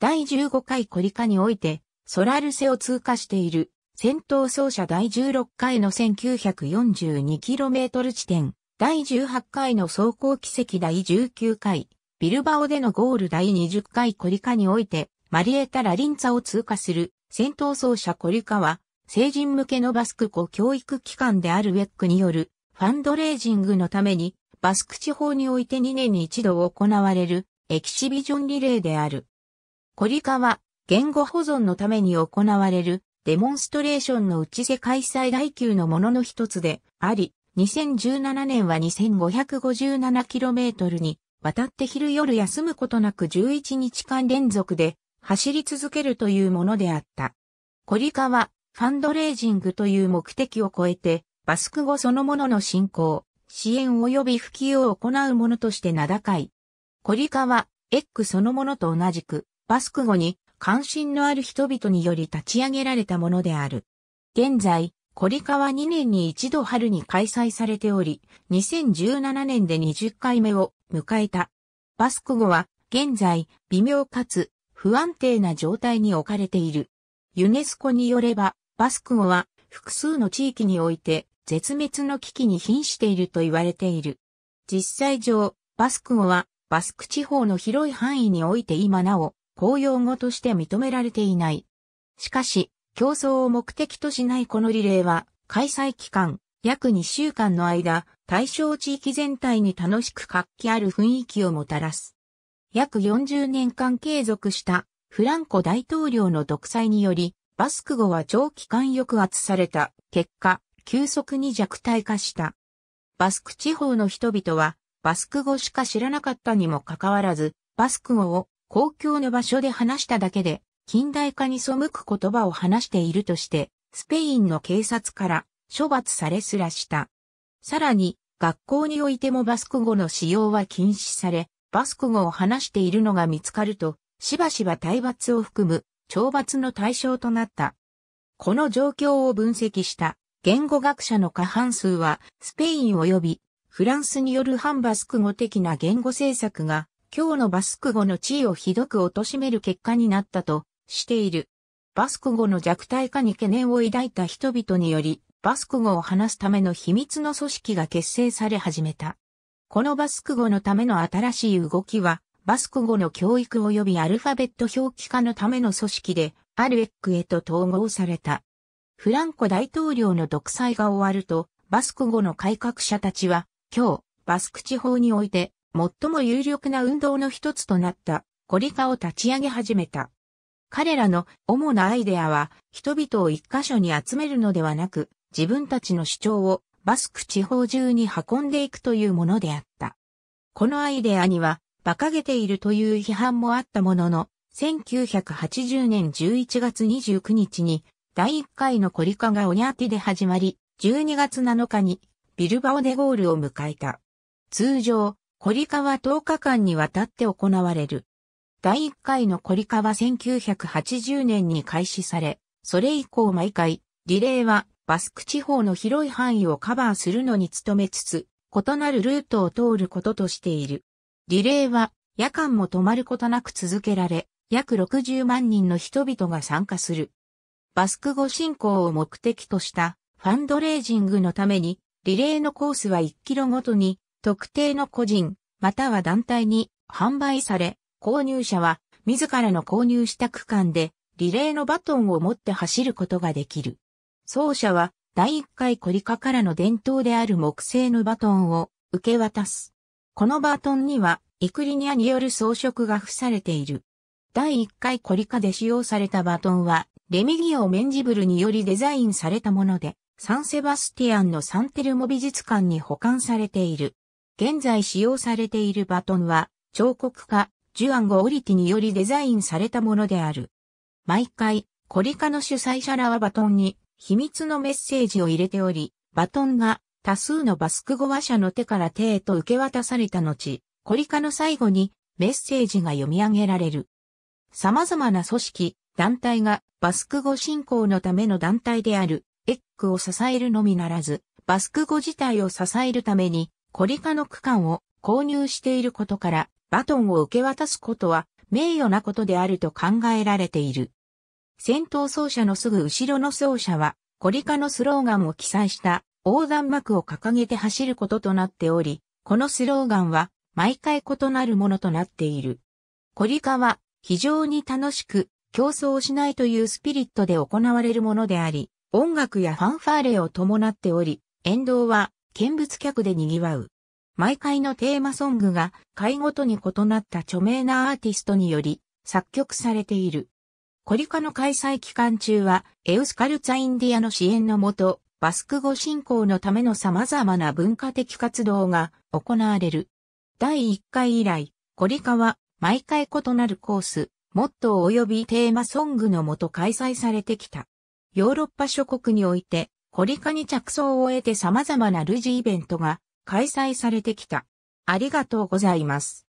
第15回コリカにおいて、ソラルセを通過している、戦闘走者第16回の 1942km 地点、第18回の走行奇跡第19回、ビルバオでのゴール第20回コリカにおいて、マリエタ・ラリンツァを通過する、戦闘走者コリカは、成人向けのバスク語教育機関であるウェックによる、ファンドレイジングのために、バスク地方において2年に一度行われる、エキシビジョンリレーである。コリカは言語保存のために行われるデモンストレーションのうち世界最大級のものの一つであり、2017年は 2557km にわたって昼夜休むことなく11日間連続で走り続けるというものであった。コリカはファンドレイジングという目的を超えてバスク語そのものの振興、支援及び普及を行うものとして名高い。コリカはエッそのものと同じくバスク語に関心のある人々により立ち上げられたものである。現在、コリカは2年に一度春に開催されており、2017年で20回目を迎えた。バスク語は現在微妙かつ不安定な状態に置かれている。ユネスコによれば、バスク語は複数の地域において絶滅の危機に瀕していると言われている。実際上、バスク語はバスク地方の広い範囲において今なお公用語として認められていない。しかし、競争を目的としないこのリレーは、開催期間、約2週間の間、対象地域全体に楽しく活気ある雰囲気をもたらす。約40年間継続したフランコ大統領の独裁により、バスク語は長期間抑圧された結果、急速に弱体化した。バスク地方の人々は、バスク語しか知らなかったにもかかわらず、バスク語を公共の場所で話しただけで、近代化に背く言葉を話しているとして、スペインの警察から処罰されすらした。さらに、学校においてもバスク語の使用は禁止され、バスク語を話しているのが見つかると、しばしば体罰を含む懲罰の対象となった。この状況を分析した言語学者の過半数はスペイン及びフランスによる反バスク語的な言語政策が今日のバスク語の地位をひどく貶める結果になったとしている。バスク語の弱体化に懸念を抱いた人々により、バスク語を話すための秘密の組織が結成され始めた。このバスク語のための新しい動きは、バスク語の教育及びアルファベット表記化のための組織で、アルエックへと統合された。フランコ大統領の独裁が終わると、バスク語の改革者たちは、今日、バスク地方において、最も有力な運動の一つとなったゴリカを立ち上げ始めた。彼らの主なアイデアは人々を一箇所に集めるのではなく自分たちの主張をバスク地方中に運んでいくというものであった。このアイデアには馬鹿げているという批判もあったものの、1980年11月29日に第1回のコリカがオニャーティで始まり、12月7日にビルバオデゴールを迎えた。通常、コカは10日間にわたって行われる。第1回のコリカは1980年に開始され、それ以降毎回、リレーはバスク地方の広い範囲をカバーするのに努めつつ、異なるルートを通ることとしている。リレーは夜間も止まることなく続けられ、約60万人の人々が参加する。バスク語進行を目的としたファンドレージングのために、リレーのコースは1キロごとに特定の個人、または団体に販売され、購入者は自らの購入した区間でリレーのバトンを持って走ることができる。走者は第1回コリカからの伝統である木製のバトンを受け渡す。このバトンにはイクリニアによる装飾が付されている。第1回コリカで使用されたバトンはレミギオ・メンジブルによりデザインされたもので、サンセバスティアンのサンテルモ美術館に保管されている。現在使用されているバトンは、彫刻家、ジュアン・ゴオリティによりデザインされたものである。毎回、コリカの主催者らはバトンに秘密のメッセージを入れており、バトンが多数のバスク語話者の手から手へと受け渡された後、コリカの最後にメッセージが読み上げられる。様々な組織、団体がバスク語振興のための団体であるエッグを支えるのみならず、バスク語自体を支えるためにコリカの区間を購入していることから、バトンを受け渡すことは名誉なことであると考えられている。先頭走者のすぐ後ろの走者は、コリカのスローガンを記載した横断幕を掲げて走ることとなっており、このスローガンは毎回異なるものとなっている。コリカは非常に楽しく競争をしないというスピリットで行われるものであり、音楽やファンファーレを伴っており、沿道は見物客で賑わう。毎回のテーマソングが回ごとに異なった著名なアーティストにより作曲されている。コリカの開催期間中はエウスカルツァインディアの支援のもと、バスク語振興のための様々な文化的活動が行われる。第1回以来、コリカは毎回異なるコース、モットー及びテーマソングのもと開催されてきた。ヨーロッパ諸国においてコリカに着想を得て様々な類似イベントが開催されてきた。ありがとうございます。